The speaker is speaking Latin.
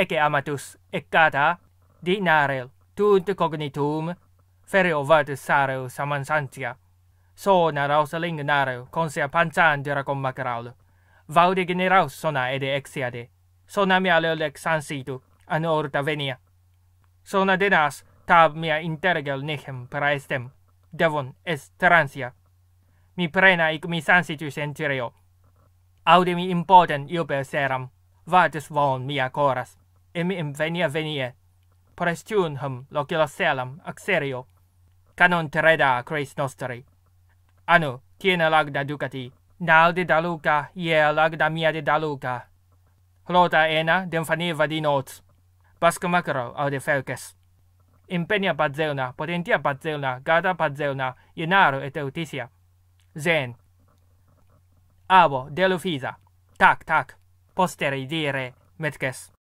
ecce amatus eccata dinarel tunt cognitum ferio vatus sareo samansantia. So naraus ling nareo, consia panzan dira con macraul. Vaude generaus sona ede exiade. Sona mia leolec sansitu, an orta venia. Sona denas, tab mia intergel nehem para Devon est transia. Mi prena ic mi sansitu sentireo. Audemi impotent iuper seram. vates von mia coras emi im venia venie. Prestiun hum locilo selam, axerio. Canon tereda a Christ nostri. Anu, kiena lagda ducati, nal de daluca, ie lagda mia de daluca. Hlota ena, demfaniva di notz. Basca macro, au de felces. Impenia padzeuna, potentia padzeuna, gada padzeuna, ienaru et eutisia. Zen. Abo, delufisa. Tac, tac. Posteri dire, metces.